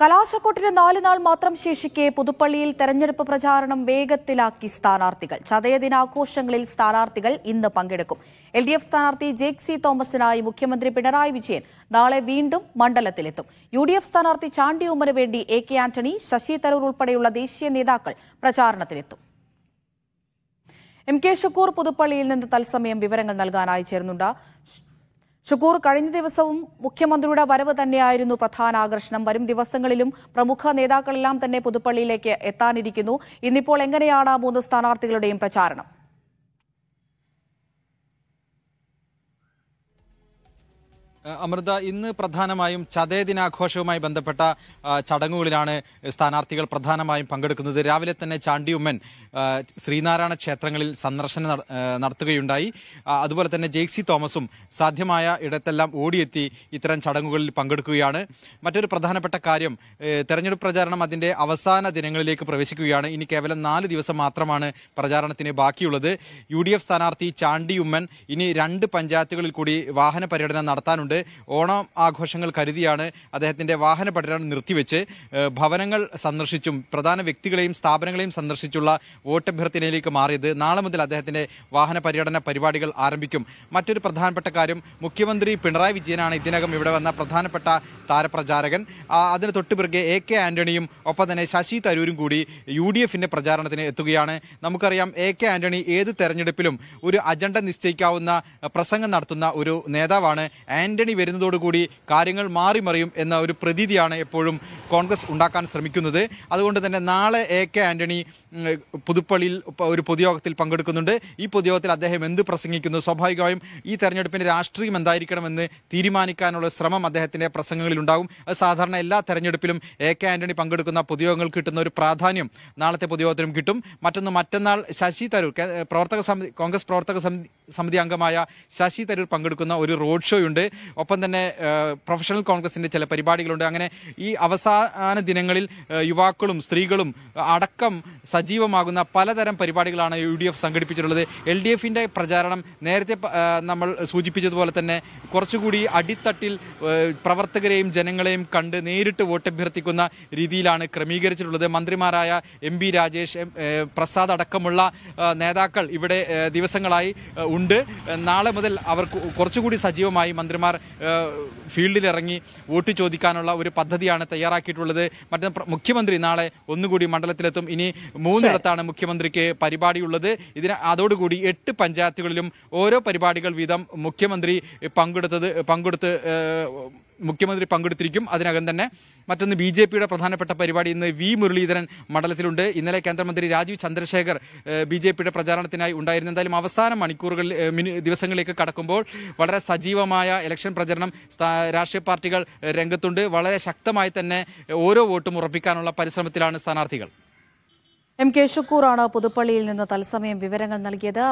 കലാശക്കൊട്ടിന് നാല് നാൾ മാത്രം ശേഷിക്കെ പുതുപ്പള്ളിയിൽ തെരഞ്ഞെടുപ്പ് പ്രചാരണം വേഗത്തിലാക്കി സ്ഥാനാർത്ഥികൾ ചതയദിനാഘോഷങ്ങളിൽ സ്ഥാനാർത്ഥികൾ ഇന്ന് പങ്കെടുക്കും എൽ ഡി എഫ് സ്ഥാനാർത്ഥി ജേക്ക് സി തോമസിനായി മുഖ്യമന്ത്രി പിണറായി വിജയൻ നാളെ വീണ്ടും മണ്ഡലത്തിലെത്തും യു ഡി എഫ് സ്ഥാനാർത്ഥി ചാണ്ടി ഉമ്മന് വേണ്ടി എ കെ ആന്റണി ശശി തരൂർ ഉൾപ്പെടെയുള്ള ദേശീയ നേതാക്കൾ പ്രചാരണത്തിലെത്തും എം കെ ഷുക്കൂർ പുതുപ്പള്ളിയിൽ നിന്ന് തത്സമയം വിവരങ്ങൾ നൽകാനായി ചേർന്നുണ്ട് ഷുക്കൂർ കഴിഞ്ഞ ദിവസവും മുഖ്യമന്ത്രിയുടെ വരവ് തന്നെയായിരുന്നു പ്രധാന ആകർഷണം വരും ദിവസങ്ങളിലും പ്രമുഖ നേതാക്കളെല്ലാം തന്നെ പുതുപ്പള്ളിയിലേക്ക് എത്താനിരിക്കുന്നു ഇന്നിപ്പോൾ എങ്ങനെയാണ് മൂന്ന് സ്ഥാനാർത്ഥികളുടെയും പ്രചാരണം അമൃത ഇന്ന് പ്രധാനമായും ചതേ ദിനാഘോഷവുമായി ബന്ധപ്പെട്ട ചടങ്ങുകളിലാണ് സ്ഥാനാർത്ഥികൾ പ്രധാനമായും പങ്കെടുക്കുന്നത് രാവിലെ തന്നെ ചാണ്ടിയുമ്മൻ ശ്രീനാരായണ ക്ഷേത്രങ്ങളിൽ സന്ദർശനം നടത്തുകയുണ്ടായി അതുപോലെ തന്നെ ജെയ്സി തോമസും സാധ്യമായ ഇടത്തെല്ലാം ഓടിയെത്തി ഇത്തരം ചടങ്ങുകളിൽ പങ്കെടുക്കുകയാണ് മറ്റൊരു പ്രധാനപ്പെട്ട കാര്യം തെരഞ്ഞെടുപ്പ് പ്രചാരണം അതിൻ്റെ അവസാന ദിനങ്ങളിലേക്ക് പ്രവേശിക്കുകയാണ് ഇനി കേവലം നാല് ദിവസം മാത്രമാണ് പ്രചാരണത്തിന് ബാക്കിയുള്ളത് യു ഡി എഫ് സ്ഥാനാർത്ഥി ചാണ്ടിയുമ്മൻ ഇനി രണ്ട് പഞ്ചായത്തുകളിൽ കൂടി വാഹന പര്യടനം നടത്താനുണ്ട് പറയുന്നുണ്ട് ഓണം ആഘോഷങ്ങൾ കരുതിയാണ് അദ്ദേഹത്തിൻ്റെ വാഹന പഠനം നിർത്തിവെച്ച് ഭവനങ്ങൾ സന്ദർശിച്ചും പ്രധാന വ്യക്തികളെയും സ്ഥാപനങ്ങളെയും സന്ദർശിച്ചുള്ള വോട്ടഭ്യർത്ഥനയിലേക്ക് മാറിയത് നാളെ മുതൽ അദ്ദേഹത്തിൻ്റെ വാഹന പര്യടന പരിപാടികൾ ആരംഭിക്കും മറ്റൊരു പ്രധാനപ്പെട്ട കാര്യം മുഖ്യമന്ത്രി പിണറായി വിജയനാണ് ഇതിനകം ഇവിടെ വന്ന പ്രധാനപ്പെട്ട താരപ്രചാരകൻ അതിന് തൊട്ടുപിറകെ എ കെ ആന്റണിയും ഒപ്പം തന്നെ ശശി തരൂരും കൂടി യു ഡി എഫിൻ്റെ പ്രചാരണത്തിന് എത്തുകയാണ് നമുക്കറിയാം എ കെ ആന്റണി ഏത് തെരഞ്ഞെടുപ്പിലും ഒരു അജണ്ട നിശ്ചയിക്കാവുന്ന പ്രസംഗം നടത്തുന്ന ഒരു നേതാവാണ് ആൻഡ് ആന്റണി വരുന്നതോടുകൂടി കാര്യങ്ങൾ മാറിമറിയും എന്ന ഒരു പ്രതീതിയാണ് എപ്പോഴും കോൺഗ്രസ് ഉണ്ടാക്കാൻ ശ്രമിക്കുന്നത് അതുകൊണ്ട് തന്നെ നാളെ എ കെ ആന്റണി പുതുപ്പള്ളിയിൽ ഒരു പൊതുയോഗത്തിൽ പങ്കെടുക്കുന്നുണ്ട് ഈ പൊതുയോഗത്തിൽ അദ്ദേഹം എന്ത് പ്രസംഗിക്കുന്നു സ്വാഭാവികമായും ഈ തെരഞ്ഞെടുപ്പിൻ്റെ രാഷ്ട്രീയം എന്തായിരിക്കണമെന്ന് തീരുമാനിക്കാനുള്ള ശ്രമം അദ്ദേഹത്തിൻ്റെ പ്രസംഗങ്ങളിലുണ്ടാകും അത് സാധാരണ എല്ലാ തെരഞ്ഞെടുപ്പിലും എ കെ ആന്റണി പങ്കെടുക്കുന്ന പൊതുയോഗങ്ങൾ കിട്ടുന്ന ഒരു പ്രാധാന്യം നാളത്തെ പൊതുയോഗത്തിനും കിട്ടും മറ്റൊന്ന് മറ്റന്നാൾ ശശി തരൂർ പ്രവർത്തക സമിതി കോൺഗ്രസ് പ്രവർത്തക സമിതി അംഗമായ ശശി തരൂർ പങ്കെടുക്കുന്ന ഒരു റോഡ് ഷോയുണ്ട് ഒപ്പം തന്നെ പ്രൊഫഷണൽ കോൺഗ്രസിൻ്റെ ചില പരിപാടികളുണ്ട് അങ്ങനെ ഈ അവസാന ദിനങ്ങളിൽ യുവാക്കളും സ്ത്രീകളും അടക്കം സജീവമാകുന്ന പലതരം പരിപാടികളാണ് യു ഡി എഫ് സംഘടിപ്പിച്ചിട്ടുള്ളത് എൽ ഡി എഫിൻ്റെ പ്രചാരണം നേരത്തെ നമ്മൾ സൂചിപ്പിച്ചതുപോലെ തന്നെ കുറച്ചുകൂടി അടിത്തട്ടിൽ പ്രവർത്തകരെയും ജനങ്ങളെയും കണ്ട് നേരിട്ട് വോട്ട് അഭ്യർത്ഥിക്കുന്ന രീതിയിലാണ് ക്രമീകരിച്ചിട്ടുള്ളത് മന്ത്രിമാരായ എം ബി രാജേഷ് പ്രസാദ് അടക്കമുള്ള നേതാക്കൾ ഇവിടെ ദിവസങ്ങളായി ഉണ്ട് നാളെ മുതൽ അവർ കുറച്ചുകൂടി സജീവമായി മന്ത്രിമാർ ഫീൽഡിലിറങ്ങി വോട്ട് ചോദിക്കാനുള്ള ഒരു പദ്ധതിയാണ് തയ്യാറാക്കിയിട്ടുള്ളത് മറ്റേ മുഖ്യമന്ത്രി നാളെ ഒന്നുകൂടി മണ്ഡലത്തിലെത്തും ഇനി മൂന്നിടത്താണ് മുഖ്യമന്ത്രിക്ക് പരിപാടിയുള്ളത് ഇതിന് അതോടുകൂടി എട്ട് പഞ്ചായത്തുകളിലും ഓരോ പരിപാടികൾ വീതം മുഖ്യമന്ത്രി പങ്കെടുത്തത് പങ്കെടുത്ത് മുഖ്യമന്ത്രി പങ്കെടുത്തിരിക്കും അതിനകം തന്നെ മറ്റൊന്ന് ബി ജെ പിയുടെ പ്രധാനപ്പെട്ട പരിപാടി ഇന്ന് വി മുരളീധരൻ മണ്ഡലത്തിലുണ്ട് ഇന്നലെ കേന്ദ്രമന്ത്രി രാജീവ് ചന്ദ്രശേഖർ ബി ജെ പിയുടെ പ്രചാരണത്തിനായി ഉണ്ടായിരുന്നു എന്തായാലും അവസാന മണിക്കൂറുകളിൽ ദിവസങ്ങളിലേക്ക് കടക്കുമ്പോൾ വളരെ സജീവമായ ഇലക്ഷൻ പ്രചരണം രാഷ്ട്രീയ പാർട്ടികൾ രംഗത്തുണ്ട് വളരെ ശക്തമായി തന്നെ ഓരോ വോട്ടും ഉറപ്പിക്കാനുള്ള പരിശ്രമത്തിലാണ് സ്ഥാനാർത്ഥികൾ എം കെ ഷുക്കൂറാണ് പുതുപ്പള്ളിയിൽ നിന്ന് തത്സമയം വിവരങ്ങൾ നൽകിയത്